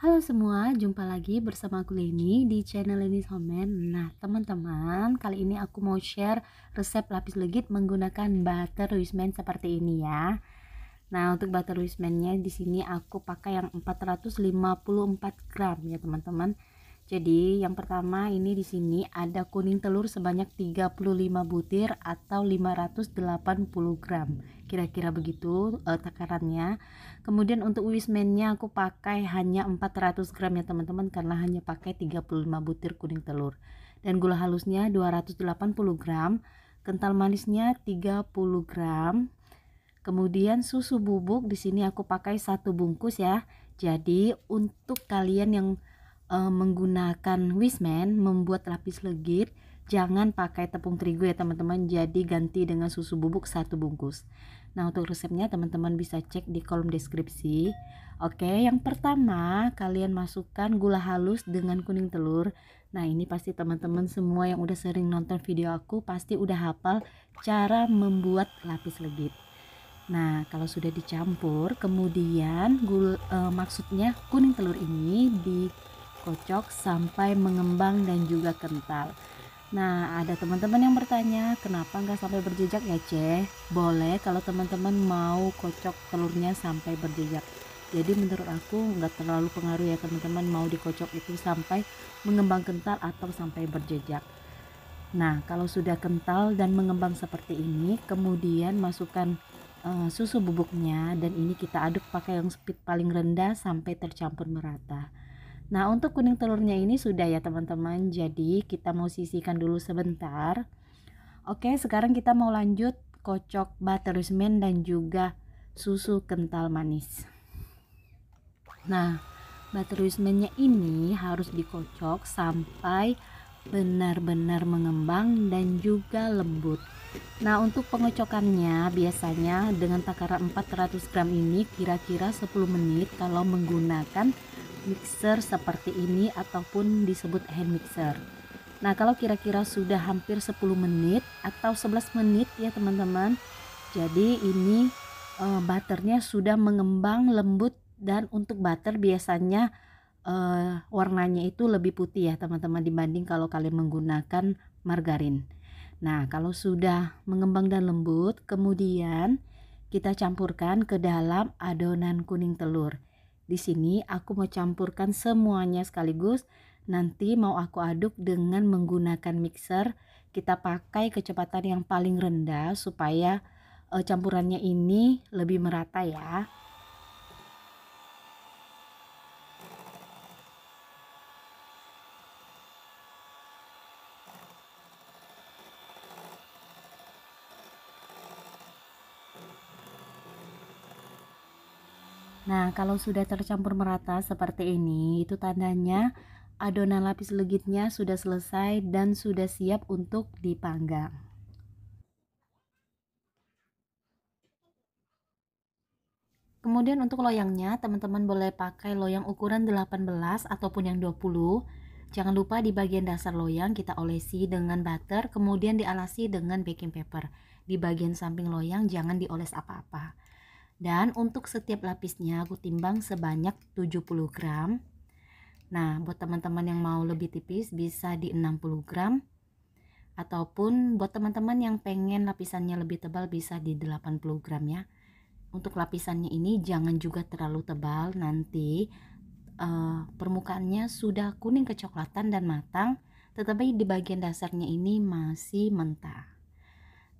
Halo semua, jumpa lagi bersama aku Leni di channel Leni Homen. Nah, teman-teman, kali ini aku mau share resep lapis legit menggunakan butter wisman seperti ini ya. Nah, untuk butter wismannya di sini aku pakai yang 454 gram ya, teman-teman. Jadi yang pertama ini di sini ada kuning telur sebanyak 35 butir atau 580 gram. Kira-kira begitu uh, takarannya. Kemudian untuk wismennya aku pakai hanya 400 gram ya teman-teman karena hanya pakai 35 butir kuning telur. Dan gula halusnya 280 gram, kental manisnya 30 gram. Kemudian susu bubuk di sini aku pakai satu bungkus ya. Jadi untuk kalian yang uh, menggunakan Wisman membuat lapis legit jangan pakai tepung terigu ya teman-teman jadi ganti dengan susu bubuk satu bungkus nah untuk resepnya teman-teman bisa cek di kolom deskripsi oke yang pertama kalian masukkan gula halus dengan kuning telur nah ini pasti teman-teman semua yang udah sering nonton video aku pasti udah hafal cara membuat lapis legit Nah, kalau sudah dicampur, kemudian gula, e, eh, maksudnya kuning telur ini di kocok sampai mengembang dan juga kental. Nah, ada teman-teman yang bertanya, kenapa nggak sampai berjejak ya, Ceh? Boleh kalau teman-teman mau kocok telurnya sampai berjejak. Jadi menurut aku nggak terlalu pengaruh ya teman-teman mau dikocok itu sampai mengembang kental atau sampai berjejak. Nah, kalau sudah kental dan mengembang seperti ini, kemudian masukkan uh, susu bubuknya dan ini kita aduk pakai yang speed paling rendah sampai tercampur merata. Nah, untuk kuning telurnya ini sudah ya teman-teman. Jadi, kita mau sisihkan dulu sebentar. Oke, sekarang kita mau lanjut kocok butter semen dan juga susu kental manis. Nah, butter semennya ini harus dikocok sampai benar-benar mengembang dan juga lembut. Nah, untuk pengocokannya biasanya dengan takaran 400 gram ini kira-kira 10 menit kalau menggunakan mixer seperti ini ataupun disebut hand mixer nah kalau kira-kira sudah hampir 10 menit atau 11 menit ya teman-teman jadi ini e, butternya sudah mengembang lembut dan untuk butter biasanya e, warnanya itu lebih putih ya teman-teman dibanding kalau kalian menggunakan margarin nah kalau sudah mengembang dan lembut kemudian kita campurkan ke dalam adonan kuning telur di sini aku mau campurkan semuanya sekaligus. Nanti mau aku aduk dengan menggunakan mixer. Kita pakai kecepatan yang paling rendah supaya eh, campurannya ini lebih merata ya. Nah, kalau sudah tercampur merata seperti ini, itu tandanya adonan lapis legitnya sudah selesai dan sudah siap untuk dipanggang. Kemudian untuk loyangnya, teman-teman boleh pakai loyang ukuran 18 ataupun yang 20. Jangan lupa di bagian dasar loyang kita olesi dengan butter, kemudian dialasi dengan baking paper. Di bagian samping loyang jangan dioles apa-apa. Dan untuk setiap lapisnya aku timbang sebanyak 70 gram. Nah, buat teman-teman yang mau lebih tipis bisa di 60 gram ataupun buat teman-teman yang pengen lapisannya lebih tebal bisa di 80 gram ya. Untuk lapisannya ini jangan juga terlalu tebal nanti uh, permukaannya sudah kuning kecoklatan dan matang, tetapi di bagian dasarnya ini masih mentah.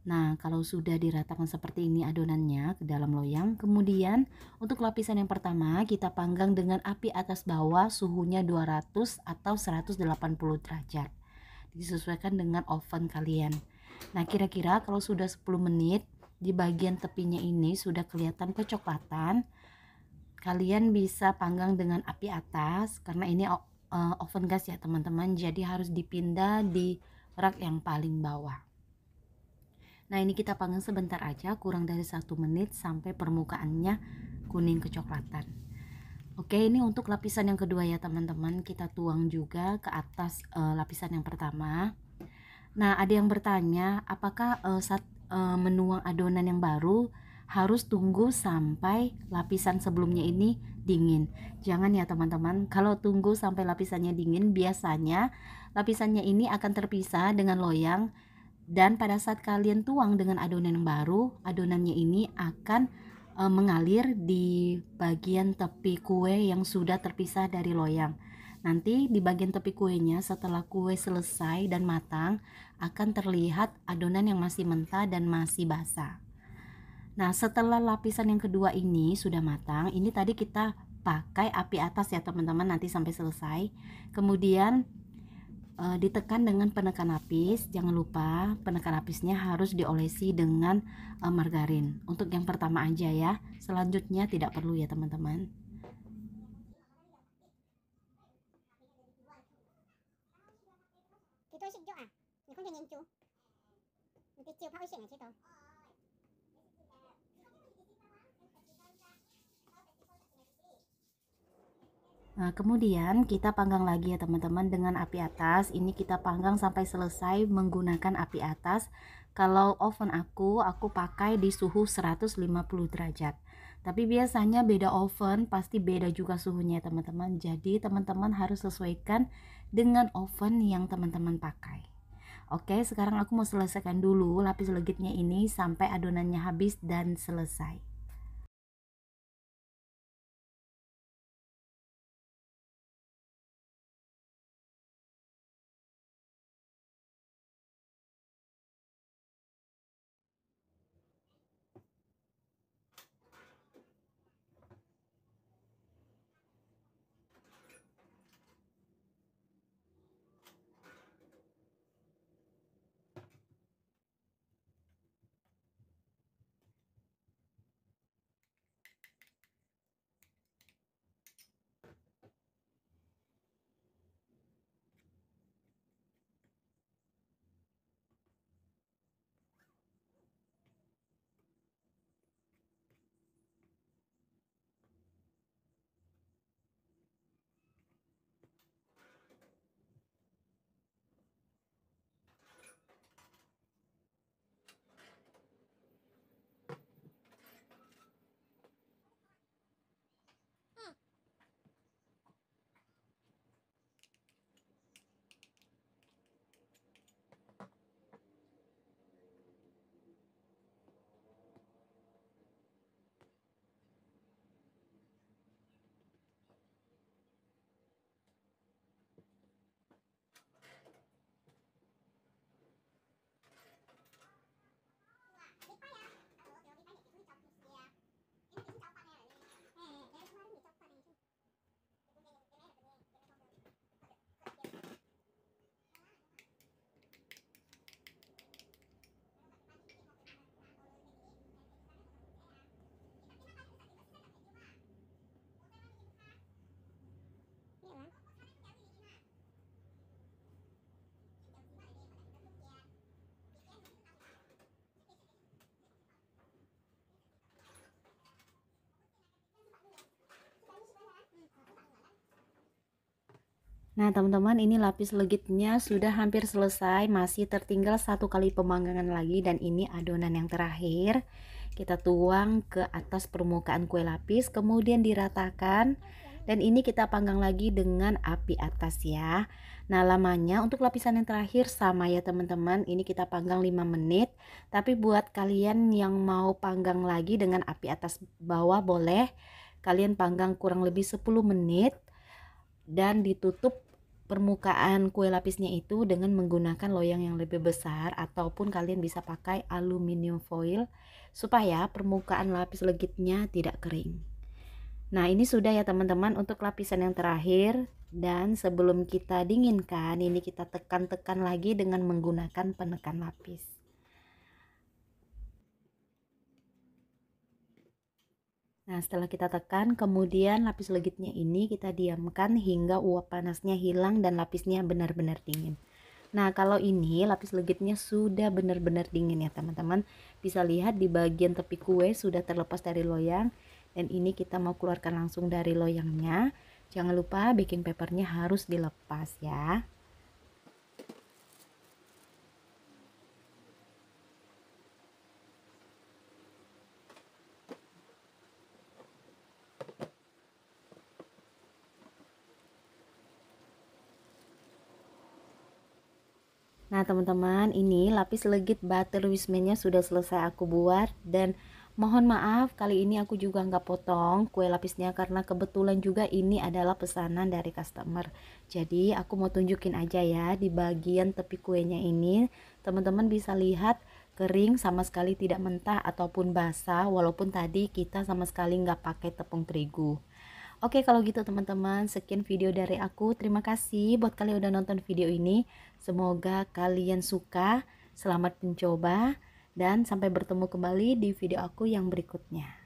Nah, kalau sudah diratakan seperti ini adonannya ke dalam loyang, kemudian untuk lapisan yang pertama kita panggang dengan api atas bawah suhunya 200 atau 180 derajat. Disesuaikan dengan oven kalian. Nah, kira-kira kalau sudah 10 menit di bagian tepinya ini sudah kelihatan kecoklatan, kalian bisa panggang dengan api atas karena ini eh, oven gas ya, teman-teman. Jadi harus dipindah di rak yang paling bawah. Nah ini kita panggang sebentar aja kurang dari satu menit sampai permukaannya kuning kecoklatan. Oke ini untuk lapisan yang kedua ya teman-teman kita tuang juga ke atas uh, lapisan yang pertama. Nah ada yang bertanya apakah uh, eh, saat uh, eh, menuang adonan yang baru harus tunggu sampai lapisan sebelumnya ini dingin. Jangan ya teman-teman, kalau tunggu sampai lapisannya dingin biasanya lapisannya ini akan terpisah dengan loyang dan pada saat kalian tuang dengan adonan yang baru adonannya ini akan e, mengalir di bagian tepi kue yang sudah terpisah dari loyang nanti di bagian tepi kuenya setelah kue selesai dan matang akan terlihat adonan yang masih mentah dan masih basah nah setelah lapisan yang kedua ini sudah matang ini tadi kita pakai api atas ya teman-teman nanti sampai selesai kemudian e, ditekan dengan penekan apis. Jangan lupa penekan apisnya harus diolesi dengan e, margarin. Untuk yang pertama aja ya. Selanjutnya tidak perlu ya teman-teman. -teman. Nah, kemudian kita panggang lagi ya teman-teman dengan api atas. Ini kita panggang sampai selesai menggunakan api atas. Kalau oven aku, aku pakai di suhu 150 derajat. Tapi biasanya beda oven pasti beda juga suhunya teman-teman. Jadi teman-teman harus sesuaikan dengan oven yang teman-teman pakai. Oke, sekarang aku mau selesaikan dulu lapis legitnya ini sampai adonannya habis dan selesai. Nah teman-teman ini lapis legitnya sudah hampir selesai Masih tertinggal satu kali pemanggangan lagi Dan ini adonan yang terakhir Kita tuang ke atas permukaan kue lapis Kemudian diratakan Dan ini kita panggang lagi dengan api atas ya Nah lamanya untuk lapisan yang terakhir sama ya teman-teman Ini kita panggang 5 menit Tapi buat kalian yang mau panggang lagi dengan api atas bawah boleh Kalian panggang kurang lebih 10 menit dan ditutup permukaan kue lapisnya itu dengan menggunakan loyang yang lebih besar ataupun kalian bisa pakai aluminium foil supaya permukaan lapis legitnya tidak kering. Nah ini sudah ya teman-teman untuk lapisan yang terakhir dan sebelum kita dinginkan ini kita tekan-tekan lagi dengan menggunakan penekan lapis. Nah, setelah kita tekan, kemudian lapis legitnya ini kita diamkan hingga uap panasnya hilang dan lapisnya benar-benar dingin. Nah, kalau ini lapis legitnya sudah benar-benar dingin ya, teman-teman. Bisa lihat di bagian tepi kue sudah terlepas dari loyang dan ini kita mau keluarkan langsung dari loyangnya. Jangan lupa baking papernya harus dilepas ya. Nah teman-teman ini lapis legit butter wismennya sudah selesai aku buat dan mohon maaf kali ini aku juga nggak potong kue lapisnya karena kebetulan juga ini adalah pesanan dari customer. Jadi aku mau tunjukin aja ya di bagian tepi kuenya ini teman-teman bisa lihat kering sama sekali tidak mentah ataupun basah walaupun tadi kita sama sekali nggak pakai tepung terigu. Oke kalau gitu teman-teman sekian video dari aku terima kasih buat kalian udah nonton video ini semoga kalian suka selamat mencoba dan sampai bertemu kembali di video aku yang berikutnya